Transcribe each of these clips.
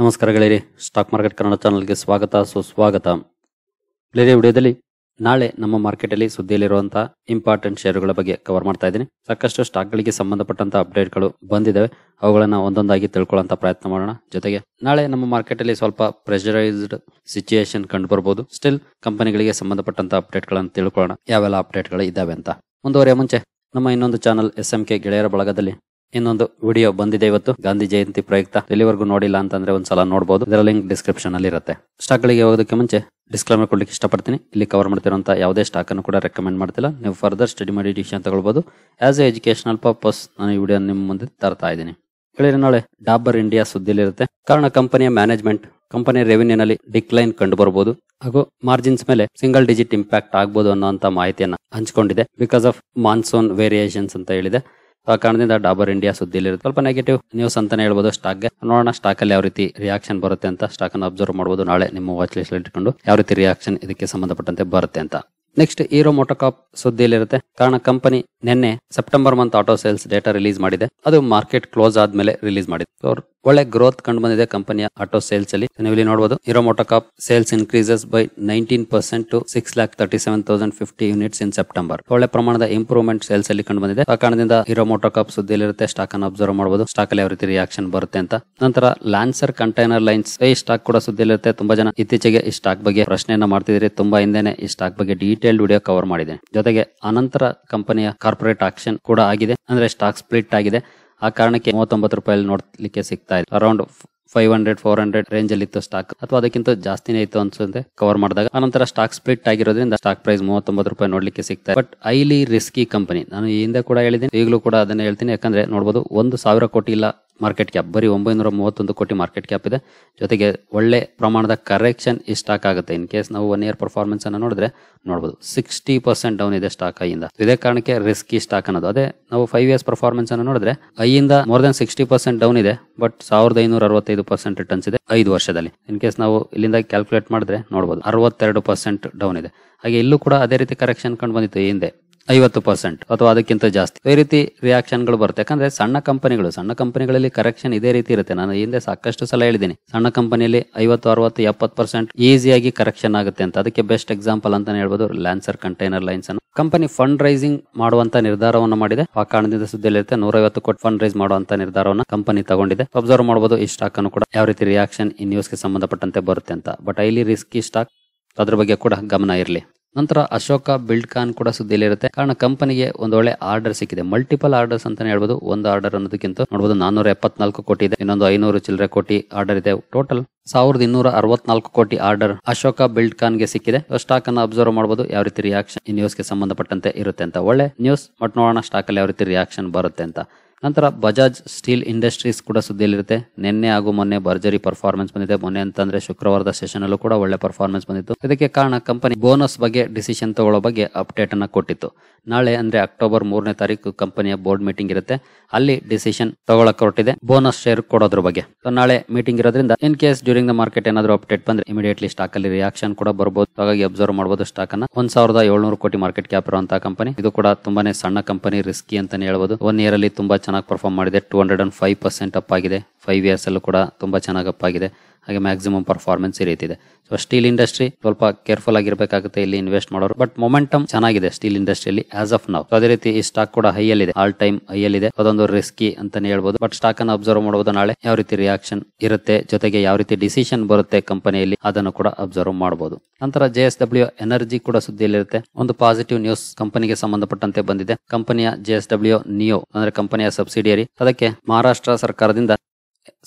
ನಮಸ್ಕಾರ ಗೆಳೆಯರಿ stock market Kannada ಚಾನಲ್ಗೆ ಸ್ವಾಗತ ಸುಸ್ವಾಗತ ಗೆಳೆಯರಿ ವಿಡಿಯೋದಲ್ಲಿ ನಾಳೆ ನಮ್ಮ ಮಾರ್ಕೆಟಲ್ಲಿ ಸುದ್ದಿಯಲ್ಲಿರುವಂತಹ ಇಂಪಾರ್ಟೆಂಟ್ ಷೇರುಗಳ ಬಗ್ಗೆ ಕವರ್ ಮಾಡ್ತಾ ಇದ್ದೀನಿ ಸಾಕಷ್ಟು ಸ್ಟಾಕ್ಗಳಿಗೆ ಸಂಬಂಧಪಟ್ಟಂತಹ ಅಪ್ಡೇಟ್ಗಳು ಬಂದಿದ್ದಾವೆ ಅವುಗಳನ್ನ ಒಂದೊಂದಾಗಿ ತಿಳ್ಕೊಳ್ಳೋಂಥ ಪ್ರಯತ್ನ ಮಾಡೋಣ ಜೊತೆಗೆ ನಾಳೆ ನಮ್ಮ ಮಾರ್ಕೆಟಲ್ಲಿ ಸ್ವಲ್ಪ ಪ್ರೆಷರೈಸ್ಡ್ ಸಿಚುಯೇಷನ್ ಕಂಡು ಬರಬಹುದು ಸ್ಟಿಲ್ ಕಂಪನಿಗಳಿಗೆ ಸಂಬಂಧಪಟ್ಟಂತಹ ಅಪ್ಡೇಟ್ಗಳನ್ನು ತಿಳ್ಕೊಳ್ಳೋಣ ಯಾವೆಲ್ಲ ಅಪ್ಡೇಟ್ಗಳು ಇದ್ದಾವೆ ಅಂತ ಮುಂದುವರೆಯ ಮುಂಚೆ ನಮ್ಮ ಇನ್ನೊಂದು ಚಾನಲ್ ಎಸ್ ಎಂ ಕೆ ಗೆಳೆಯರ ಬಳಗದಲ್ಲಿ ಇನ್ನೊಂದು ವಿಡಿಯೋ ಬಂದಿದೆ ಇವತ್ತು ಗಾಂಧಿ ಜಯಂತಿ ಪ್ರಯುಕ್ತ ಎಲ್ಲಿವರೆಗೂ ನೋಡಿಲ್ಲ ಅಂತಂದ್ರೆ ಒಂದ್ಸಲ ನೋಡಬಹುದು ಇದರ ಲಿಂಕ್ ಡಿಸ್ಕ್ರಿಪ್ಷನ್ ಅಲ್ಲಿ ಇರುತ್ತೆ ಸ್ಟಾಕ್ ಗಳಿಗೆ ಹೋಗೋದಕ್ಕೆ ಮುಂಚೆ ಡಿಸ್ಕ್ಲೈಮರ್ ಕೊಡ್ಲಿಕ್ಕೆ ಇಷ್ಟಪಡ್ತೀನಿ ಇಲ್ಲಿ ಕವರ್ ಮಾಡ್ತಿರುವಂತಹ ಯಾವುದೇ ಸ್ಟಾಕ್ ಅನ್ನು ಕೂಡ ರೆಕಮೆಂಡ್ ಮಾಡ್ತಿಲ್ಲ ನೀವು ಫರ್ದರ್ ಸ್ಟಡಿ ಮಾಡಿ ಡಿಸಿಷನ್ ತಗೊಳ್ಬಹುದು ಆಸ್ ಎ ಎಜುಕೇಶನಲ್ ಪರ್ಪಸ್ ನಾನು ಈ ವಿಡಿಯೋ ನಿಮ್ಮ ಮುಂದೆ ತರ್ತಾ ಇದ್ದೀನಿ ಹೇಳಿದ್ರೆ ನಾಳೆ ಡಾಬರ್ ಇಂಡಿಯಾ ಸುದ್ದಿಲಿರುತ್ತೆ ಕಾರಣ ಕಂಪನಿಯ ಮ್ಯಾನೇಜ್ಮೆಂಟ್ ಕಂಪನಿಯ ನಲ್ಲಿ ಡಿಕ್ಲೈನ್ ಕಂಡು ಬರಬಹುದು ಹಾಗೂ ಮಾರ್ಜಿನ್ಸ್ ಮೇಲೆ ಸಿಂಗಲ್ ಡಿಜಿಟ್ ಇಂಪ್ಯಾಕ್ಟ್ ಆಗಬಹುದು ಅನ್ನೋಂತ ಮಾಹಿತಿಯನ್ನ ಹಂಚಿಕೊಂಡಿದೆ ಬಿಕಾಸ್ ಆಫ್ ಮಾನ್ಸೂನ್ ವೇರಿಯೇಷನ್ಸ್ ಅಂತ ಹೇಳಿದೆ ಆ ಕಾರಣದಿಂದ ಡಾಬರ್ ಇಂಡಿಯಾ ಸುದ್ದಿಯಲ್ಲಿ ಸ್ವಲ್ಪ ನೆಗೆಟಿವ್ ನ್ಯೂಸ್ ಅಂತಾನೆ ಹೇಳ್ಬೋದು ಗೆ ನೋಡೋಣ ಸ್ಟಾಕ್ ಅಲ್ಲಿ ಯಾವ ರೀತಿ ರಿಯಾಕ್ಷನ್ ಬರುತ್ತೆ ಅಂತ ಸ್ಟಾಕ್ ಅನ್ನು ಅಬ್ಸರ್ವ್ ಮಾಡಬಹುದು ನಾಳೆ ನಿಮ್ಮ ವಾಚ್ ಲಿಸ್ಟ್ ಇಟ್ಕೊಂಡು ಯಾವ ರೀತಿ ರಿಯಾಕ್ಷನ್ ಇದಕ್ಕೆ ಸಂಬಂಧಪಟ್ಟಂತೆ ಬರುತ್ತೆ ಅಂತ ನೆಕ್ಸ್ಟ್ ಹೀರೋ ಮೋಟೋಕಾಪ್ ಸುದ್ದಿಯಲ್ಲಿರುತ್ತೆ ಕಾರಣ ಕಂಪನಿ ನಿನ್ನೆ September month auto sales data release ಮಾಡಿದೆ ಅದು ಮಾರ್ಕೆಟ್ ಕ್ಲೋಸ್ ಆದ್ಮೇಲೆ ರಿಲೀಸ್ ಮಾಡಿದೆ ಒಳ್ಳೆ ಗ್ರೋತ್ ಕಂಡು ಬಂದಿದೆ ಕಂಪನಿಯ ಆಟೋ ಸೇಲ್ಸ್ ಅಲ್ಲಿ ನೀವು ಇಲ್ಲಿ ನೋಡಬಹುದು Hero MotoCorp sales increases by nineteen percent to six lakh thirty seven thousand fifty units in September ಒಳ್ಳೆ ಪ್ರಮಾಣದ ಇಂಪ್ರೂವ್ಮೆಂಟ್ ಸೇಲ್ಸ್ ಅಲ್ಲಿ ಕಂಡು ಬಂದಿದೆ ಆ ಕಾರಣದಿಂದ ಹೀರೋ ಸುದ್ದಿ ಇರುತ್ತೆ ಸ್ಟಾಕ್ ಅನ್ನು ಅಬ್ಸರ್ವ್ ಮಾಡಬಹುದು ಸ್ಟಾಕ್ ಅಲ್ಲಿ ಯಾವ ರೀತಿ ರಿಯಾಕ್ಷನ್ ಬರುತ್ತೆ ಅಂತ ನಂತರ ಲ್ಯಾನ್ಸರ್ ಕಂಟೈನರ್ ಲೈನ್ಸ್ ಈ ಸ್ಟಾಕ್ ಕೂಡ ಸುದ್ದಿ ಇರುತ್ತೆ ತುಂಬಾ ಜನ ಇತ್ತೀಚೆಗೆ ಈ ಸ್ಟಾಕ್ ಬಗ್ಗೆ ಪ್ರಶ್ನೆಯನ್ನು ಮಾಡ್ತಿದ್ರೆ ತುಂಬಾ ಹಿಂದೆನೆ ಈ ಸ್ಟಾಕ್ ಬಗ್ಗೆ ಡೀಟೇಲ್ ವಿಡಿಯೋ ಕವರ್ ಮಾಡಿದೆ ಜೊತೆಗೆ ಅನಂತರ ಕಂಪನಿಯ ಕಾರ್ಪೊರೇಟ್ ಆಕ್ಷನ್ ಕೂಡ ಆಗಿದೆ ಅಂದ್ರೆ ಸ್ಟಾಕ್ ಸ್ಪ್ಲಿಟ್ ಆಗಿದೆ ಆ ಕಾರಣಕ್ಕೆ ಮೂವತ್ತೊಂಬತ್ತು ರೂಪಾಯಿ ನೋಡ್ಲಿಕ್ಕೆ ಸಿಗ್ತಾ ಇದೆ around five hundred four hundred range ಅಲ್ಲಿ ಇತ್ತು ಸ್ಟಾಕ್ ಅಥವಾ ಅದಕ್ಕಿಂತ ಜಾಸ್ತಿನೇ ಇತ್ತು ಅನ್ಸುತ್ತೆ ಕವರ್ ಮಾಡಿದಾಗ ಆನಂತರ ಸ್ಟಾಕ್ ಸ್ಪ್ಲಿಟ್ ಆಗಿರೋದ್ರಿಂದ ಸ್ಟಾಕ್ ಪ್ರೈಸ್ ಮೂವತ್ತೊಂಬತ್ತು ರೂಪಾಯಿ ನೋಡ್ಲಿಕ್ಕೆ ಸಿಗ್ತಾ ಬಟ್ ಐಲಿ ರಿಸ್ಕಿ ಕಂಪನಿ ನಾನು ಈ ಹಿಂದೆ ಕೂಡ ಹೇಳಿದ್ದೀನಿ ಈಗಲೂ ಕೂಡ ಅದನ್ನ ಹೇಳ್ತೀನಿ ಯಾಕಂದ್ರೆ ನೋಡ್ಬೋದು ಒಂದು ಸಾವಿರ ಕೋಟಿ ಇಲ್ಲ ಮಾರ್ಕೆಟ್ ಕ್ಯಾಪ್ ಬರೀ ಒಂಬೈನೂರ ಮೂವತ್ತೊಂದು ಕೋಟಿ ಮಾರ್ಕೆಟ್ ಕ್ಯಾಪ್ ಇದೆ ಜೊತೆಗೆ ಒಳ್ಳೆ ಪ್ರಮಾಣದ ಕರೆಕ್ಷನ್ ಈ ಸ್ಟಾಕ್ ಆಗುತ್ತೆ ಇನ್ ಕೇಸ್ ನಾವು ಒನ್ ಇಯರ್ ಪರ್ಫಾರ್ಮೆನ್ಸ್ ಅನ್ನು ನೋಡಿದ್ರೆ ನೋಡಬಹುದು ಸಿಕ್ಸ್ಟಿ ಪರ್ಸೆಂಟ್ ಡೌನ್ ಇದೆ ಸ್ಟಾಕ್ ಐಯಿಂದ ಇದೇ ಕಾರಣಕ್ಕೆ ರಿಸ್ಕಿ ಸ್ಟಾಕ್ ಅನ್ನೋದು ಅದೇ ನಾವು ಫೈವ್ ಇಯರ್ಸ್ ಪರ್ಫಾರ್ಮೆನ್ಸ್ ಅನ್ನು ನೋಡಿದ್ರೆ ಐಯಿಂದ more than sixty percent down ಇದೆ ಬಟ್ ಸಾವಿರದ ಐನೂರ ಅರವತ್ತೈದು ಪರ್ಸೆಂಟ್ ರಿಟರ್ನ್ಸ್ ಇದೆ ಐದು ವರ್ಷದಲ್ಲಿ ಇನ್ ಕೇಸ್ ನಾವು ಇಲ್ಲಿಂದ ಕ್ಯಾಲ್ಕುಲೇಟ್ ಮಾಡಿದ್ರೆ ನೋಡಬಹುದು ಅರವತ್ತೆರಡು ಪರ್ಸೆಂಟ್ ಡೌನ್ ಇದೆ ಹಾಗೆ ಇಲ್ಲೂ ಕೂಡ ಅದೇ ರೀತಿ ಕರೆಕ್ಷನ್ ಕಂಡು ಬಂದಿತ್ತು ಹಿಂದೆ ಐವತ್ತು ಪರ್ಸೆಂಟ್ ಅಥವಾ ಅದಕ್ಕಿಂತ ಜಾಸ್ತಿ ಈ ರೀತಿ ರಿಯಾಕ್ಷನ್ ಗಳು ಬರುತ್ತೆ ಯಾಕಂದ್ರೆ ಸಣ್ಣ ಕಂಪನಿಗಳು ಸಣ್ಣ ಕಂಪನಿಗಳಲ್ಲಿ ಕರೆಕ್ಷನ್ ಇದೇ ರೀತಿ ಇರುತ್ತೆ ನಾನು ಹಿಂದೆ ಸಾಕಷ್ಟು ಸಲ ಹೇಳಿದ್ದೀನಿ ಸಣ್ಣ ಕಂಪನಿಯಲ್ಲಿ ಐವತ್ತು ಅರವತ್ತು ಎಪ್ಪತ್ತು ಪರ್ಸೆಂಟ್ ಈಸಿಯಾಗಿ ಕರೆಕ್ಷನ್ ಆಗುತ್ತೆ ಅಂತ ಅದಕ್ಕೆ ಬೆಸ್ಟ್ ಎಕ್ಸಾಂಪಲ್ ಅಂತಾನೆ ಹೇಳ್ಬೋದು ಲ್ಯಾನ್ಸರ್ ಕಂಟೈನರ್ ಲೈನ್ಸ್ ಅನ್ನು ಕಂಪನಿ ಫಂಡ್ ರೈಸಿಂಗ್ ಮಾಡುವಂತ ನಿರ್ಧಾರವನ್ನು ಮಾಡಿದೆ ಆ ಕಾರಣದಿಂದ ಸುದ್ದಿಯಲ್ಲಿರುತ್ತೆ ನೂರೈವತ್ತು ಕೋಟಿ ಫಂಡ್ ರೈಸ್ ಮಾಡುವಂತ ನಿರ್ಧಾರವನ್ನು ಕಂಪನಿ ತಗೊಂಡಿದೆ ಅಬ್ಸರ್ವ್ ಮಾಡಬಹುದು ಈ ಸ್ಟಾಕ್ ಅನ್ನು ಕೂಡ ಯಾವ ರೀತಿ ರಿಯಾಕ್ಷನ್ ಈ ಗೆ ಸಂಬಂಧಪಟ್ಟಂತೆ ಬರುತ್ತೆ ಅಂತ ಬಟ್ ಐಲಿ ರಿಸ್ಕಿ ಸ್ಟಾಕ್ ಅದ್ರ ಬಗ್ಗೆ ಕೂಡ ಗಮನ ಇರಲಿ ನಂತರ ಅಶೋಕ ಬಿಲ್ಡ್ ಕಾನ್ ಕೂಡ ಸುದ್ದಿಲಿರುತ್ತೆ ಕಾರಣ ಕಂಪನಿಗೆ ಒಂದು ಒಳ್ಳೆ ಆರ್ಡರ್ ಸಿಕ್ಕಿದೆ ಮಲ್ಟಿಪಲ್ ಆರ್ಡರ್ಸ್ ಅಂತಾನೆ ಹೇಳ್ಬೋದು ಒಂದು ಆರ್ಡರ್ ಅನ್ನೋದಕ್ಕಿಂತ ನೋಡಬಹುದು ನಾನೂರ ಎಪ್ಪತ್ನಾಲ್ಕು ಕೋಟಿ ಇದೆ ಇನ್ನೊಂದು ಐನೂರು ಚಿಲ್ಲರೆ ಕೋಟಿ ಆರ್ಡರ್ ಇದೆ ಟೋಟಲ್ ಸಾವಿರದ ಇನ್ನೂರ ಅರವತ್ನಾಲ್ಕು ಕೋಟಿ ಆರ್ಡರ್ ಅಶೋಕ ಬಿಲ್ಡ್ ಕಾನ್ ಗೆ ಸಿಕ್ಕಿದೆ ಸ್ಟಾಕ್ ಅನ್ನ ಅಬ್ಸರ್ವ್ ಮಾಡಬಹುದು ಯಾವ ರೀತಿ ರಿಯಾಕ್ಷನ್ ಈ ನ್ಯೂಸ್ ಗೆ ಸಂಬಂಧಪಟ್ಟಂತೆ ಇರುತ್ತೆ ಅಂತ ಒಳ್ಳೆ ನ್ಯೂಸ್ ಬಟ್ ನೋಡೋಣ ಸ್ಟಾಕ್ ಅಲ್ಲಿ ಯಾವ ರೀತಿ ರಿಯಾಕ್ಷನ್ ಬರುತ್ತೆ ಅಂತ ನಂತರ ಬಜಾಜ್ ಸ್ಟೀಲ್ ಇಂಡಸ್ಟ್ರೀಸ್ ಕೂಡ ಸುದ್ದಿಯಲ್ಲಿರುತ್ತೆ ನಿನ್ನೆ ಹಾಗೂ ಮೊನ್ನೆ ಭರ್ಜರಿ ಪರ್ಫಾರ್ಮೆನ್ಸ್ ಬಂದಿದೆ ಮೊನ್ನೆ ಅಂತಂದ್ರೆ ಶುಕ್ರವಾರದ ಸೆಷನ್ ಅಲ್ಲೂ ಕೂಡ ಒಳ್ಳೆ ಪರ್ಫಾರ್ಮೆನ್ಸ್ ಬಂದಿತ್ತು ಇದಕ್ಕೆ ಕಾರಣ ಕಂಪನಿ ಬೋನಸ್ ಬಗ್ಗೆ ಡಿಸಿಷನ್ ತಗೊಳ್ಳೋ ಬಗ್ಗೆ ಅಪ್ಡೇಟ್ ಅನ್ನ ಕೊಟ್ಟಿತ್ತು ನಾಳೆ ಅಂದ್ರೆ ಅಕ್ಟೋಬರ್ ಮೂರನೇ ತಾರೀಕು ಕಂಪನಿಯ ಬೋರ್ಡ್ ಮೀಟಿಂಗ್ ಇರುತ್ತೆ ಅಲ್ಲಿ ಡಿಸಿಷನ್ ತಗೊಳಕ್ ಹೊರಟಿದೆ ಬೋನಸ್ ಶೇರ್ ಕೊಡೋದ್ರ ಬಗ್ಗೆ ನಾಳೆ ಮೀಟಿಂಗ್ ಇರೋದ್ರಿಂದ in case during the market ಏನಾದ್ರು ಅಪ್ಡೇಟ್ ಬಂದ್ರೆ ಇಮಿಡಿಯೇಟ್ಲಿ ಸ್ಟಾಕ್ ಅಲ್ಲಿ ರಿಯಾಕ್ಷನ್ ಕೂಡ ಬರಬಹುದು ಹಾಗಾಗಿ ಅಬ್ಸರ್ವ್ ಮಾಡಬಹುದು ಸ್ಟಾಕ್ ಅನ್ನ ಒಂದ್ ಸಾವಿರದ ಏಳ್ನೂರು ಕೋಟಿ ಮಾರ್ಕೆಟ್ ಕ್ಯಾಪ್ ಇರುವಂತಹ ಕಂಪನಿ ಇದು ಕೂಡ ತುಂಬಾನೇ ಸಣ್ಣ ಕಂಪನಿ ರಿಸ್ಕಿ ಅಂತಾನೆ ಹೇಳ್ಬಹುದು ಒನ್ ಇಯರ್ ಅಲ್ಲಿ ತುಂಬಾ ಚೆನ್ನಾಗಿ ಪರ್ಫಾರ್ಮ್ ಮಾಡಿದೆ two hundred and five percent up ಆಗಿದೆ ಫೈವ್ ಇಯರ್ಸಲ್ಲೂ ಕೂಡ ತುಂಬ ಚೆನ್ನಾಗಿ ಅಪ್ ಆಗಿದೆ ಹಾಗೆ ಮ್ಯಾಕ್ಸಿಮಮ್ ಪರ್ಫಾರ್ಮೆನ್ಸ್ ಈ ರೀತಿ ಸೊ ಸ್ಟೀಲ್ ಇಂಡಸ್ಟ್ರಿ ಸ್ವಲ್ಪ ಕೇರ್ಫುಲ್ ಆಗಿರಬೇಕಾಗುತ್ತೆ ಇಲ್ಲಿ ಇನ್ವೆಸ್ಟ್ ಮಾಡೋರು ಬಟ್ ಮೊಮೆಂಟಮ್ ಚೆನ್ನಾಗಿದೆ ಸ್ಟೀಲ್ ಇಂಡಸ್ಟ್ರಿಯಲ್ಲಿ ಆಸ್ ಆಫ್ ನಾವು ಅದೇ ರೀತಿ ಈ ಸ್ಟಾಕ್ ಕೂಡ ಹೈಯಲ್ಲಿದೆ ಆಲ್ ಟೈಮ್ ಹೈಯಲ್ಲಿದೆ ಅದೊಂದು ರಿಸ್ಕಿ ಅಂತಾನೆ ಹೇಳ್ಬೋದು ಬಟ್ ಸ್ಟಾಕ್ ಅನ್ನು ಅಬ್ಸರ್ವ್ ಮಾಡಬಹುದು ನಾಳೆ ಯಾವ ರೀತಿ ರಿಯಾಕ್ಷನ್ ಇರುತ್ತೆ ಜೊತೆಗೆ ಯಾವ ರೀತಿ ಡಿಸಿಷನ್ ಬರುತ್ತೆ ಕಂಪನಿಯಲ್ಲಿ ಅದನ್ನು ಕೂಡ ಅಬ್ಸರ್ವ್ ಮಾಡಬಹುದು ನಂತರ ಜೆ ಎಸ್ ಡಬ್ಲ್ಯೂ ಎನರ್ಜಿ ಕೂಡ ಸುದ್ದಿಯಲ್ಲಿರುತ್ತೆ ಒಂದು ಪಾಸಿಟಿವ್ ನ್ಯೂಸ್ ಕಂಪನಿಗೆ ಸಂಬಂಧಪಟ್ಟಂತೆ ಬಂದಿದೆ ಕಂಪನಿಯ ಜೆ ಎಸ್ ಡಬ್ಲ್ಯೂ ನಿಯೋ ಅಂದ್ರೆ ಕಂಪನಿಯ ಸಬ್ಸಿಡಿಯರಿ ಅದಕ್ಕೆ ಮಹಾರಾಷ್ಟ್ರ ಸರ್ಕಾರದಿಂದ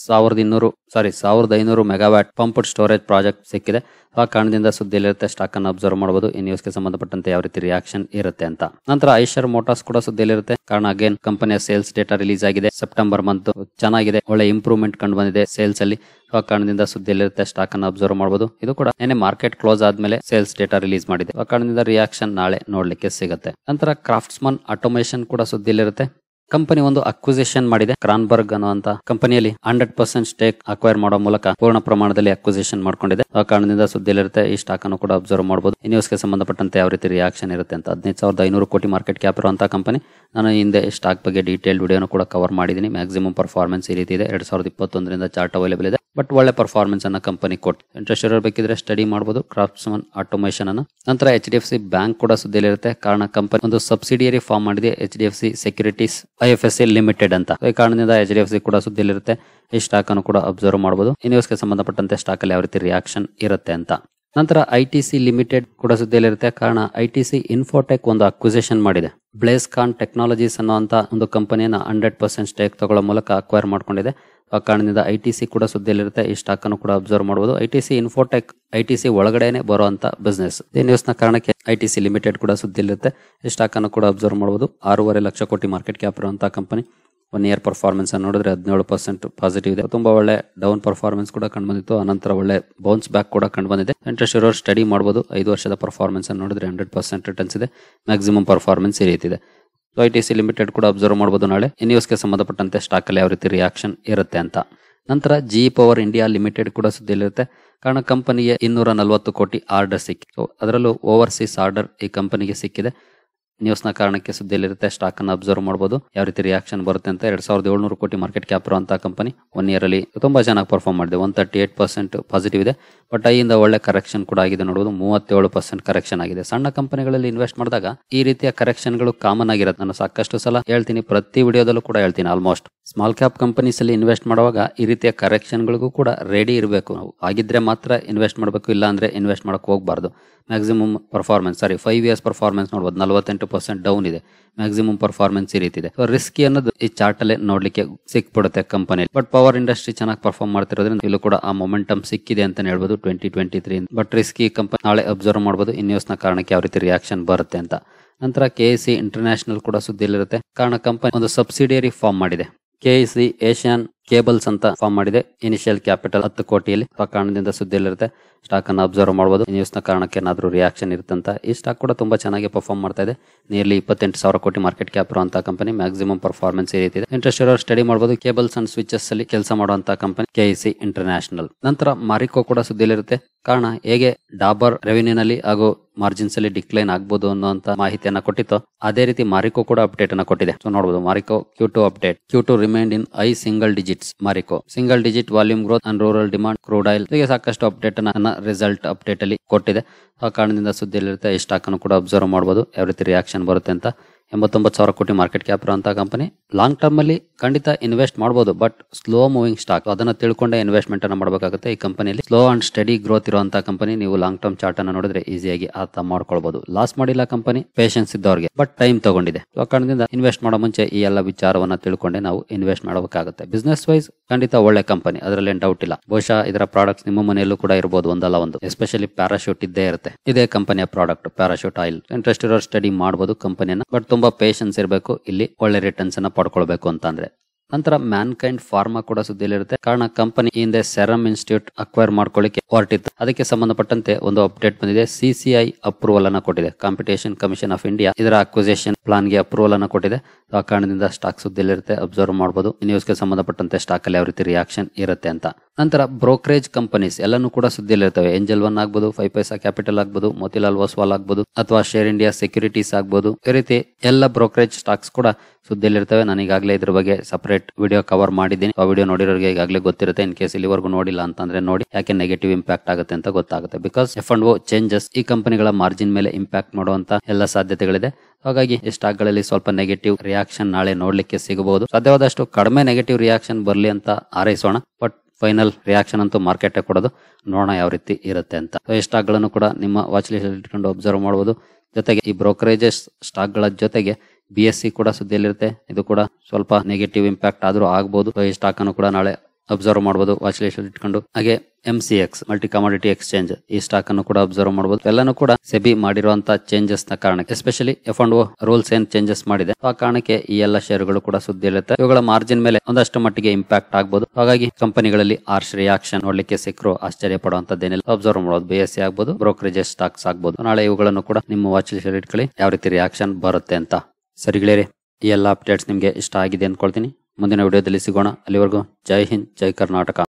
ಸಾವಿರದ ಇನ್ನೂರು ಸಾರಿ ಸಾವಿರದ ಐನೂರು ಮೆಗಾವ್ಯಾಟ್ ಪಂಪ್ಡ್ ಸ್ಟೋರೇಜ್ ಪ್ರಾಜೆಕ್ಟ್ ಸಿಕ್ಕಿದೆ ಆ ಕಾರಣದಿಂದ ಸುದ್ದಿಯಲ್ಲಿರುತ್ತೆ ಸ್ಟಾಕ್ ಅನ್ನು ಅಬ್ಸರ್ವ್ ಮಾಡಬಹುದು ಈ ನ್ಯೂಸ್ಗೆ ಸಂಬಂಧಪಟ್ಟಂತೆ ಯಾವ ರೀತಿ ರಿಯಾಕ್ಷನ್ ಇರುತ್ತೆ ಅಂತ ನಂತರ ಐಶರ್ ಮೋಟಾರ್ಸ್ ಕೂಡ ಸುದ್ದಿಯಲ್ಲಿರುತ್ತೆ ಕಾರಣ ಅಗೇನ್ ಕಂಪನಿಯ ಸೇಲ್ಸ್ ಡೇಟಾ ರಿಲೀಸ್ ಆಗಿದೆ ಸೆಪ್ಟೆಂಬರ್ ಮಂತ್ ಚೆನ್ನಾಗಿದೆ ಒಳ್ಳೆ ಇಂಪ್ರೂವ್ಮೆಂಟ್ ಕಂಡು ಬಂದಿದೆ ಸೇಲ್ಸ್ ಅಲ್ಲಿ ಆ ಕಾರಣದಿಂದ ಸುದ್ದಿಯಲ್ಲಿರುತ್ತೆ ಸ್ಟಾಕ್ ಅನ್ನು ಅಬ್ಸರ್ವ್ ಮಾಡಬಹುದು ಇದು ಕೂಡ ಏನೇ ಮಾರ್ಕೆಟ್ ಕ್ಲೋಸ್ ಆದ್ಮೇಲೆ ಸೇಲ್ಸ್ ಡೇಟಾ ರಿಲೀಸ್ ಮಾಡಿದೆ ಆ ಕಾರಣದಿಂದ ರಿಯಾಕ್ಷನ್ ನಾಳೆ ನೋಡ್ಲಿಕ್ಕೆ ಸಿಗುತ್ತೆ ನಂತರ ಕ್ರಾಫ್ಟ್ಸ್ಮನ್ ಆಟೋಮೇಶನ್ ಕೂಡ ಸುದ್ದಿಯಲ್ಲಿರುತ್ತೆ ಕಂಪನಿ ಒಂದು ಅಕ್ವಿಸಿಷನ್ ಮಾಡಿದೆ ಕ್ರಾನ್ಬರ್ಗ್ ಅನ್ನುವಂತ ಕಂಪನಿಯಲ್ಲಿ ಹಂಡ್ರೆಡ್ ಪರ್ಸೆಂಟ್ ಸ್ಟೇಕ್ ಅಕ್ವೈರ್ ಮಾಡೋ ಮೂಲಕ ಪೂರ್ಣ ಪ್ರಮಾಣದಲ್ಲಿ ಅಕ್ವಿಸಿಷನ್ ಮಾಡ್ಕೊಂಡಿದೆ ಆ ಕಾರಣದಿಂದ ಸುದ್ದಿಯಲ್ಲಿರುತ್ತೆ ಈ ಸ್ಟಾಕ್ ಅನ್ನು ಕೂಡ ಅಬ್ಸರ್ವ್ ಮಾಡಬಹುದು ಈ ನ್ಯೂಸ್ಗೆ ಸಂಬಂಧಪಟ್ಟಂತೆ ಯಾವ ರೀತಿ ರಿಯಾಕ್ಷನ್ ಇರುತ್ತೆ ಅಂತ ಹದಿನೈದು ಸಾವಿರದ ಐನೂರು ಕೋಟಿ ಮಾರ್ಕೆಟ್ ಕ್ಯಾಪ್ ಇರುವಂತಹ ಕಂಪನಿ ನಾನು ಹಿಂದೆ ಸ್ಟಾಕ್ ಬಗ್ಗೆ ಡೀಟೇಲ್ ವಿಡಿಯೋನು ಕೂಡ ಕವರ್ ಮಾಡಿದೀನಿ ಮ್ಯಾಕ್ಸಿಮಮ್ ಪರ್ಫಾರ್ಮೆನ್ಸ್ ಈ ರೀತಿ ಇದೆ ಎರಡ್ ಸಾವಿರದ ಇಪ್ಪತ್ತೊಂದರಿಂದ ಚಾರ್ಟ್ ಅವೈಲೇಬಲ್ ಇದೆ ಬಟ್ ಒಳ್ಳೆ ಪರ್ಫಾರ್ಮೆನ್ಸ್ ಅನ್ನ ಕಂಪನಿ ಕೊಟ್ಟು ಇಂಟ್ರೆಸ್ಟ್ ಇರೋ ಬೇಕಿದ್ರೆ ಸ್ಟಡಿ ಮಾಡಬಹುದು ಕ್ರಾಫ್ಟ್ಸ್ಮನ್ ಆಟೋಮೇಷನ್ ಅನ್ನು ನಂತರ H D F C bank ಕೂಡ ಸುದ್ದಿಯಲ್ಲಿರುತ್ತೆ ಕಾರಣ ಕಂಪನಿ ಒಂದು ಸಬ್ಸಿಡಿಯರಿ ಫಾರ್ಮ್ ಮಾಡಿದೆ H D F C securities I F S C limited ಅಂತ ಈ ಕಾರಣದಿಂದ ಎಚ್ ಡಿ ಎಫ್ ಸಿ ಕೂಡ ಸುದ್ದಿಲಿರುತ್ತೆ ಈ ಸ್ಟಾಕ್ ಅನ್ನು ಕೂಡ ಅಬ್ಸರ್ವ್ ಮಾಡಬಹುದು ಈ ನ್ಯೂಸ್ಗೆ ಸಂಬಂಧಪಟ್ಟಂತೆ ಸ್ಟಾಕ್ ಅಲ್ಲಿ ಯಾವ ರೀತಿ ರಿಯಾಕ್ಷನ್ ಇರುತ್ತೆ ಅಂತ ನಂತರ ಐ ಟಿ ಸಿ ಲಿಮಿಟೆಡ್ ಕೂಡ ಸುದ್ದಿಯಲ್ಲಿರುತ್ತೆ ಕಾರಣ ಐ ಟಿ ಸಿ ಇನ್ಫೋಟೆಕ್ ಒಂದು ಅಕ್ವಿಸೇಷನ್ ಮಾಡಿದೆ ಬ್ಲೇಸ್ ಕಾನ್ ಟೆಕ್ನಾಲಜೀಸ್ ಅನ್ನುವಂತ ಒಂದು ಕಂಪನಿಯನ್ನು ಹಂಡ್ರೆಡ್ ಪರ್ಸೆಂಟ್ ಸ್ಟೇಕ್ ತಗೊಳ್ಳೋ ಮೂಲಕ ಅಕ್ವೈರ್ ಮಾಡಿಕೊಂಡಿದೆ ಆ ಕಾರಣದಿಂದ ಐ ಟಿ ಸಿ ಕೂಡ ಸುದ್ದಿಯಲ್ಲಿರುತ್ತೆ ಈ ಸ್ಟಾಕ್ ಅನ್ನು ಕೂಡ ಅಬ್ಸರ್ವ್ ಮಾಡಬಹುದು I T C Infotech I T C ಒಳಗಡೆನೆ ಬರುವಂತ ಬಿಸ್ನೆಸ್ ಈ ನ್ಯೂಸ್ ನ ಕಾರಣಕ್ಕೆ ಐ ಟಿ ಸಿ ಲಿಮಿಟೆಡ್ ಕೂಡ ಸುದ್ದಿಯಲ್ಲಿರುತ್ತೆ ಈ ಸ್ಟಾಕ್ ಅನ್ನು ಕೂಡ ಅಬ್ಸರ್ವ್ ಮಾಡಬಹುದು ಆರೂವರೆ ಲಕ್ಷ ಕೋಟಿ ಮಾರ್ಕೆಟ್ ಕ್ಯಾಪ್ ಇರುವಂತಹ ಕಂಪನಿ ಒನ್ ಇಯರ್ ಪರ್ಫಾರ್ಮೆನ್ಸ್ ಅನ್ನು ನೋಡಿದ್ರೆ ಹದಿನೇಳು ಪರ್ಸೆಂಟ್ ಪಾಸಿಟಿವ್ ಇದೆ ತುಂಬಾ ಒಳ್ಳೆ ಡೌನ್ ಪರ್ಫಾರ್ಮೆನ್ಸ್ ಕೂಡ ಕಂಡು ಬಂದಿತ್ತು ಅನಂತರ ಒಳ್ಳೆ ಬೌನ್ಸ್ ಬ್ಯಾಕ್ ಕೂಡ ಕಂಡು ಬಂದಿದೆ ಇಂಟ್ರೆಸ್ಟ್ ಇರೋರು ಸ್ಟಡಿ ಮಾಡಬಹುದು ಐದು ವರ್ಷದ ಪರ್ಫಾರ್ಮೆನ್ಸ್ ಅನ್ನು ನೋಡಿದ್ರೆ ಹಂಡ್ರೆಡ್ ಪರ್ಸೆಂಟ್ ರಿಟರ್ನ್ಸ್ ಇದೆ ಮ್ಯಾಕ್ಸಿಮಮ್ ಪರ್ಫಾರ್ಮೆನ್ಸ್ ಈ ರೀತಿ ಐ ಟಿ ಸಿ ಲಿಮಿಟೆಡ್ ಕೂಡ ಅಬ್ಸರ್ವ್ ಮಾಡಬಹುದು ನಾಳೆ e ಗೆ ಸಂಬಂಧಪಟ್ಟಂತೆ ಸ್ಟಾಕ್ ಅಲ್ಲಿ ಯಾವ ರೀತಿ ರಿಯಾಕ್ಷನ್ ಇರುತ್ತೆ ಅಂತ ನಂತರ ಜಿ ಪವರ್ ಇಂಡಿಯಾ ಲಿಮಿಟೆಡ್ ಕೂಡ ಸುದ್ದಿಲಿರುತ್ತೆ ಕಾರಣ ಕಂಪನಿಗೆ ಇನ್ನೂರ ನಲವತ್ತು ಕೋಟಿ ಆರ್ಡರ್ ಸಿಕ್ಕಿತ್ತು ಅದರಲ್ಲೂ ಓವರ್ಸೀಸ್ ಆರ್ಡರ್ ಈ ಕಂಪನಿಗೆ ಸಿಕ್ಕಿದೆ ನ್ಯೂಸ್ ನ ಕಾರಣಕ್ಕೆ ಸುದ್ದಿಯಲ್ಲಿರುತ್ತೆ ಸ್ಟಾಕ್ ಅನ್ನು ಅಬ್ಸರ್ವ್ ಮಾಡಬಹುದು ಯಾವ ರೀತಿ ರಿಯಾಕ್ಷನ್ ಬರುತ್ತೆ ಅಂತ ಎರಡ್ ಸಾವಿರದ ಏಳ್ನೂರು ಕೋಟಿ ಮಾರ್ಕೆಟ್ ಕ್ಯಾಪ್ ಇರುವಂತಹ ಕಂಪನಿ ಒನ್ ಇಯರ್ ಅಲ್ಲಿ ತುಂಬಾ ಚೆನ್ನಾಗಿ ಪರ್ಫಾರ್ಮ್ ಮಾಡಿದೆ one thirty eight percent positive ಇದೆ ಬಟ್ ಐಯಿಂದ ಒಳ್ಳೆ ಕರೆಕ್ಷನ್ ಕೂಡ ಆಗಿದೆ ನೋಡಬಹುದು ಮೂವತ್ತೇಳು ಪರ್ಸೆಂಟ್ ಕರೆಕ್ಷನ್ ಆಗಿದೆ ಸಣ್ಣ ಕಂಪನಿಗಳಲ್ಲಿ ಇನ್ವೆಸ್ಟ್ ಮಾಡಿದಾಗ ಈ ರೀತಿಯ ಕರೆಕ್ಷನ್ ಗಳು ಕಾಮನ್ ಆಗಿರುತ್ತೆ ನಾನು ಸಾಕಷ್ಟು ಸಲ ಹೇಳ್ತೀನಿ ಪ್ರತಿ ವಿಡಿಯೋದಲ್ಲೂ ಕೂಡ ಹೇಳ್ತೀನಿ ಆಲ್ಮೋಸ್ಟ್ ಸ್ಮಾಲ್ ಕ್ಯಾಪ್ ಕಂಪನೀಸಲ್ಲಿ ಇನ್ವೆಸ್ಟ್ ಮಾಡುವಾಗ ಈ ರೀತಿಯ ಕರೆಕ್ಷನ್ಗಳಿಗೂ ಕೂಡ ರೆಡಿ ಇರಬೇಕು ನಾವು ಆಗಿದ್ದರೆ ಮಾತ್ರ ಇನ್ವೆಸ್ಟ್ ಮಾಡಬೇಕು ಇಲ್ಲ ಅಂದ್ರೆ ಇನ್ವೆಸ್ಟ್ ಮಾಡೋಕೆ ಹೋಗಬಾರ್ದು maximum performance sorry five years performance ನೋಡ್ಬೋದು ನಲವತ್ತೆಂಟು ಪರ್ಸೆಂಟ್ ಡೌನ್ ಇದೆ ಮ್ಯಾಕ್ಸಿಮಮ್ ಪರ್ಫಾರ್ಮೆನ್ಸ್ ಈ ರೀತಿ ಇದೆ ರಿಸ್ಕಿ ಅನ್ನೋದು ಈ ಅಲ್ಲಿ ನೋಡಲಿಕ್ಕೆ ಸಿಕ್ಬಿಡುತ್ತೆ ಕಂಪನಿ ಬಟ್ ಪವರ್ ಇಂಡಸ್ಟ್ರಿ ಚೆನ್ನಾಗಿ ಪರ್ಫಾರ್ಮ್ ಮಾಡ್ತಿರೋದ್ರಿಂದ ಇಲ್ಲೂ ಕೂಡ ಆ ಮೊಮೆಂಟಮ್ ಸಿಕ್ಕಿದೆ ಅಂತ ಹೇಳ್ಬೋದು twenty twenty three but risky company ನಾಳೆ ಅಬ್ಸರ್ವ್ ಮಾಡ್ಬೋದು ಈ ಕಾರಣಕ್ಕೆ ಯಾವ ರೀತಿ ರಿಯಾಕ್ಷನ್ ಬರುತ್ತೆ ಅಂತ ನಂತರ ಕೆ ಸಿ ಇಂಟರ್ನ್ಯಾಷನಲ್ ಕೂಡ ಸುದ್ದಿಯಲ್ಲಿರುತ್ತೆ ಕಾರಣ ಕಂಪನಿ ಒಂದು ಸಬ್ಸಿಡಿಯರಿ ಫಾರ್ಮ್ ಮಾಡಿದೆ ಕೆ ಸಿ ಏಷ್ಯನ್ ಕೇಬಲ್ಸ್ ಅಂತ ಫಾರ್ಮ್ ಮಾಡಿದೆ ಇನಿಷಿಯಲ್ ಕ್ಯಾಪಿಟಲ್ ಹತ್ತು ಕೋಟಿಯಲ್ಲಿ ಆ ಕಾರಣದಿಂದ ಸುದ್ದಿಯಲ್ಲಿರುತ್ತೆ ಸ್ಟಾಕ್ ಅನ್ನು ಅಬ್ಸರ್ವ್ ಮಾಡಬಹುದು ನ್ಯೂಸ್ ನ ಕಾರಣಕ್ಕೆ ಏನಾದರೂ ರಿಯಾಕ್ಷನ್ ಇರುತ್ತಂತ ಈ ಸ್ಟಾಕ್ ಕೂಡ ತುಂಬಾ ಚೆನ್ನಾಗಿ ಪರ್ಫಾರ್ಮ್ ಮಾಡ್ತಾ ಇದೆ ನಿಯರ್ಲಿ ಇಪ್ಪತ್ತೆಂಟು ಸಾವಿರ ಕೋಟಿ ಮಾರ್ಕೆಟ್ ಕ್ಯಾಪ್ ಇರುವಂತಹ ಕಂಪನಿ ಮ್ಯಾಕ್ಸಿಮಮ್ ಪರ್ಫಾರ್ಮೆನ್ಸ್ ಈ ರೀತಿ ಇದೆ ಇಂಟ್ರೆಸ್ಟ್ ಸ್ಟಡಿ ಮಾಡಬಹುದು ಕೇಬಲ್ಸ್ ಅಂಡ್ ಸ್ವಿಚಸ್ ಅಲ್ಲಿ ಕೆಲಸ ಮಾಡುವಂತಹ ಕಂಪನಿ ಕೆಇಸಿ ಇಂಟರ್ನ್ಯಾಷನಲ್ ನಂತರ ಮಾರಿಕೋ ಕೂಡ ಸುದ್ದಿಲಿರುತ್ತೆ ಕಾರಣ ಹೇಗೆ ಡಾಬರ್ ನಲ್ಲಿ ಹಾಗೂ ಮಾರ್ಜಿನ್ಸ್ ಅಲ್ಲಿ ಡಿಕ್ಲೈನ್ ಆಗಬಹುದು ಅನ್ನುವಂತ ಮಾಹಿತಿಯನ್ನ ಕೊಟ್ಟಿತ್ತು ಅದೇ ರೀತಿ ಮಾರಿಕೋ ಕೂಡ ಅಪ್ಡೇಟ್ ಅನ್ನ ಕೊಟ್ಟಿದೆ ಸೊ ನೋಡಬಹುದು Marico Q two update Q two remained in high single digit digits Marico single digit volume growth and rural demand crude oil ಹೀಗೆ ಸಾಕಷ್ಟು ಅಪ್ಡೇಟ್ ನನ್ನ ರಿಸಲ್ಟ್ ಅಪ್ಡೇಟ್ ಅಲ್ಲಿ ಕೊಟ್ಟಿದೆ ಆ ಕಾರಣದಿಂದ ಸುದ್ದಿ ಈ ಸ್ಟಾಕ್ ಅನ್ನು ಕೂಡ ಅಬ್ಸರ್ವ್ ಮಾಡಬಹುದು ಯಾವ ರೀತಿ ರಿಯಾಕ್ಷನ್ ಬರುತ್ತೆ ಅಂತ ಎಂಬತ್ತೊಂಬತ್ತು ಸಾವಿರ ಕೋಟಿ ಮಾರ್ಕೆಟ್ ಕ್ಯಾಪ್ ಇರುವಂತಹ ಕಂಪನಿ ಲಾಂಗ್ ಟರ್ಮ್ ಅಲ್ಲಿ ಖಂಡಿತ ಇನ್ವೆಸ್ಟ್ ಮಾಡಬಹುದು ಬಟ್ ಸ್ಲೋ ಮೂವಿಂಗ್ ಸ್ಟಾಕ್ ಅದನ್ನ ತಿಳ್ಕೊಂಡೆ ಇನ್ವೆಸ್ಟ್ಮೆಂಟ್ ಅನ್ನ ಮಾಡಬೇಕಾಗುತ್ತೆ ಈ ಕಂಪನಿಯಲ್ಲಿ ಸ್ಲೋ ಅಂಡ್ ಸ್ಟಡಿ ಗ್ರೋತ್ ಇರುವಂತಹ ಕಂಪನಿ ನೀವು ಲಾಂಗ್ ಟರ್ಮ್ ಚಾರ್ಟ್ ಅನ್ನ ನೋಡಿದ್ರೆ ಈಸಿಯಾಗಿ ಅರ್ಥ ಮಾಡ್ಕೊಳ್ಬಹುದು ಲಾಸ್ ಮಾಡಿಲ್ಲ ಕಂಪನಿ ಪೇಷನ್ಸ್ ಇದ್ದವರಿಗೆ ಬಟ್ ಟೈಮ್ ತಗೊಂಡಿದೆ ಆ ಕಾರಣದಿಂದ ಇನ್ವೆಸ್ಟ್ ಮಾಡೋ ಮುಂಚೆ ಈ ಎಲ್ಲ ವಿಚಾರವನ್ನ ತಿಳ್ಕೊಂಡೆ ನಾವು ಇನ್ವೆಸ್ಟ್ ಮಾಡಬೇಕಾಗುತ್ತೆ ಬಿಸ್ನೆಸ್ ವೈಸ್ ಖಂಡಿತ ಒಳ್ಳೆ ಕಂಪನಿ ಅದರಲ್ಲಿ ಡೌಟ್ ಇಲ್ಲ ಬಹುಶಃ ಇದರ ಪ್ರಾಡಕ್ಟ್ಸ್ ನಿಮ್ಮ ಮನೆಯಲ್ಲೂ ಕೂಡ ಇರಬಹುದು ಒಂದಲ್ಲ ಒಂದು ಎಸ್ಪೆಷಲಿ ಪ್ಯಾರಾಶೂಟ್ ಇದ್ದೇ ಇರುತ್ತೆ ಇದೇ ಕಂಪನಿಯ ಪ್ರಾಡಕ್ಟ್ ಪ್ಯಾರಾಶೂಟ್ ಆಯಿಲ್ ಇಂಟ್ರೆಸ್ಟ್ ಇರೋ ಸ್ಟಡಿ ಮಾಡಬಹುದು ಕಂಪನಿಯನ್ನ ಬಟ್ ತುಂಬಾ ಪೇಷನ್ಸ್ ಇರಬೇಕು ಇಲ್ಲಿ ಒಳ್ಳೆ ರಿಟರ್ನ್ಸ್ ಅನ್ನ ಅಂತ ಅಂತಂದ್ರೆ ನಂತರ ಮ್ಯಾನ್ ಕೈಂಡ್ ಫಾರ್ಮಾ ಕೂಡ ಸುದ್ದಿಯಲ್ಲಿರುತ್ತೆ ಕಾರಣ ಕಂಪನಿ ಹಿಂದೆ ಸೆರಮ್ ಇನ್ಸ್ಟಿಟ್ಯೂಟ್ ಅಕ್ವೈರ್ ಮಾಡ್ಕೊಳ್ಳಿಕ್ಕೆ ಹೊರಟಿತ್ತು ಅದಕ್ಕೆ ಸಂಬಂಧಪಟ್ಟಂತೆ ಒಂದು ಅಪ್ಡೇಟ್ ಬಂದಿದೆ ಸಿಸಿಐ ಅಪ್ರೂವಲ್ ಅನ್ನು ಕೊಟ್ಟಿದೆ ಕಾಂಪಿಟೇಷನ್ ಕಮಿಷನ್ ಆಫ್ ಇಂಡಿಯಾ ಇದರ ಅಕ್ವಿಸೇಷನ್ ಪ್ಲಾನ್ ಗೆ ಅಪ್ರೂವಲ್ ಅನ್ನು ಕೊಟ್ಟಿದೆ ಆ ಕಾರಣದಿಂದ ಸ್ಟಾಕ್ ಸುದ್ದಿ ಅಬ್ಸರ್ವ್ ಮಾಡಬಹುದು ನ್ಯೂಸ್ಗೆ ಸಂಬಂಧಪಟ್ಟಂತೆ ಸ್ಟಾಕ್ ಅಲ್ಲಿ ಯಾವ ರೀತಿ ರಿಯಾಕ್ಷನ್ ಇರುತ್ತೆ ಅಂತ ನಂತರ ಬ್ರೋಕರೇಜ್ ಕಂಪನೀಸ್ ಎಲ್ಲಾನು ಕೂಡ ಸುದ್ದಿಯಲ್ಲಿರ್ತವೆ ಏಂಜಲ್ ಒನ್ ಆಗ್ಬಹುದು ಫೈವ್ ಪೈಸಾ ಕ್ಯಾಪಿಟಲ್ ಆಗ್ಬಹುದು ಮೋತಿಲಾಲ್ ವಾಸ್ವಾಲ್ ಆಗ್ಬಹುದು ಅಥವಾ ಶೇರ್ ಇಂಡಿಯಾ ಸೆಕ್ಯೂರಿಟೀಸ್ ಆಗ್ಬಹುದು ಈ ರೀತಿ ಎಲ್ಲ ಬ್ರೋಕರೇಜ್ ಸ್ಟಾಕ್ಸ್ ಕೂಡ ಇರ್ತವೆ ನಾನು ಈಗಾಗಲೇ ಇದ್ರ ಬಗ್ಗೆ ಸಪರೇಟ್ ವಿಡಿಯೋ ಕವರ್ ಮಾಡಿದ್ದೀನಿ ಆ ವಿಡಿಯೋ ನೋಡಿರೋರಿಗೆ ಈಗಾಗಲೇ ಗೊತ್ತಿರುತ್ತೆ ಇನ್ ಕೇಸ್ ಇಲ್ಲಿವರೆಗೂ ನೋಡಿಲ್ಲ ಅಂತಂದ್ರೆ ನೋಡಿ ಯಾಕೆ ನೆಗೆಟಿವ್ ಇಂಪ್ಯಾಕ್ಟ್ ಆಗುತ್ತೆ ಅಂತ ಗೊತ್ತಾಗುತ್ತೆ because F and O changes ಈ ಕಂಪನಿಗಳ ಮಾರ್ಜಿನ್ ಮೇಲೆ ಇಂಪ್ಯಾಕ್ಟ್ ಮಾಡುವಂತ ಎಲ್ಲ ಸಾಧ್ಯತೆಗಳಿದೆ ಹಾಗಾಗಿ ಈ ಸ್ಟಾಕ್ ಗಳಲ್ಲಿ ಸ್ವಲ್ಪ ನೆಗೆಟಿವ್ ರಿಯಾಕ್ಷನ್ ನಾಳೆ ನೋಡ್ಲಿಕ್ಕೆ ಸಿಗಬಹುದು ಸಾಧ್ಯವಾದಷ್ಟು ಕಡಿಮೆ ನೆಗೆಟಿವ್ ರಿಯಾಕ್ಷನ್ ಬರಲಿ ಅಂತ ಆರೈಸೋಣ ಬಟ್ ಫೈನಲ್ ರಿಯಾಕ್ಷನ್ ಅಂತೂ ಮಾರ್ಕೆಟ್ ಕೊಡೋದು ನೋಡೋಣ ಯಾವ ರೀತಿ ಇರುತ್ತೆ ಅಂತ ಈ ಸ್ಟಾಕ್ ಗಳನ್ನು ಕೂಡ ನಿಮ್ಮ ವಾಚ್ ಲಿಸ್ಟ್ ಇಟ್ಕೊಂಡು ಅಬ್ಸರ್ವ್ ಮಾಡಬಹುದು ಜೊತೆಗೆ ಈ ಬ್ರೋಕರೇಜಸ್ ಸ್ಟಾಕ್ ಗಳ ಜೊತೆಗೆ ಬಿ ಸಿ e ಕೂಡ ಸುದ್ದಿಯಲ್ಲಿರುತ್ತೆ ಇದು ಕೂಡ ಸ್ವಲ್ಪ ನೆಗೆಟಿವ್ ಇಂಪ್ಯಾಕ್ಟ್ ಆದರೂ ಆಗ್ಬೋದು ಈ ಸ್ಟಾಕ್ ಅನ್ನು ಕೂಡ ನಾಳೆ ಅಬ್ಸರ್ವ್ ಮಾಡಬಹುದು ವಾಚ್ ಲಿಸ್ಟ್ ಇಟ್ಕೊಂಡು ಹಾಗೆ M C X multi commodity exchange ಈ ಸ್ಟಾಕ್ ಅನ್ನು ಕೂಡ ಅಬ್ಸರ್ವ್ ಮಾಡಬಹುದು ಎಲ್ಲಾನು ಕೂಡ ಸೆಬಿ ಮಾಡಿರುವಂತ ಚೇಂಜಸ್ ನ ಕಾರಣಕ್ಕೆ especially F and O rules ಏನ್ ಚೇಂಜಸ್ ಮಾಡಿದೆ ಆ ಕಾರಣಕ್ಕೆ ಈ ಎಲ್ಲ ಶೇರ್ಗಳು ಕೂಡ ಸುದ್ದಿ ಇರುತ್ತೆ ಇವುಗಳ ಮಾರ್ಜಿನ್ ಮೇಲೆ ಒಂದಷ್ಟು ಮಟ್ಟಿಗೆ ಇಂಪ್ಯಾಕ್ಟ್ ಆಗಬಹುದು ಹಾಗಾಗಿ ಕಂಪನಿಗಳಲ್ಲಿ ಆರ್ಶ್ ರಿಯಾಕ್ಷನ್ ನೋಡ್ಲಿಕ್ಕೆ ಸಿಕ್ಕರು ಆಶ್ಚರ್ಯ ಪಡುವಂತದ್ದೇನಿಲ್ಲ ಅಬ್ಸರ್ವ್ ಮಾಡೋದು ಬಿ ಎಸ್ ಸಿ e ಆಗ್ಬಹುದು ಬ್ರೋಕರೇಜ್ ಸ್ಟಾಕ್ಸ್ ಆಗ್ಬಹುದು ನಾಳೆ ಇವುಗಳನ್ನು ಕೂಡ ನಿಮ್ಮ ವಾಚ್ ಲಿಸ್ಟ್ ಇಟ್ಕೊಳ್ಳಿ ಯಾವ ರೀತಿ ರಿಯಾಕ್ಷನ್ ಬರುತ್ತೆ ಅಂತ ಸರಿಗಳೇ ಈ ಎಲ್ಲ ಅಪ್ಡೇಟ್ಸ್ ನಿಮಗೆ ಇಷ್ಟ ಆಗಿದೆ ಅನ್ಕೊಳ್ತೀನಿ ಮುಂದಿನ ವಿಡಿಯೋದಲ್ಲಿ ಸಿಗೋಣ ಅಲ್ಲಿವರೆಗೂ ಜೈ ಹಿಂದ್ ಜೈ ಕರ್ನಾಟಕ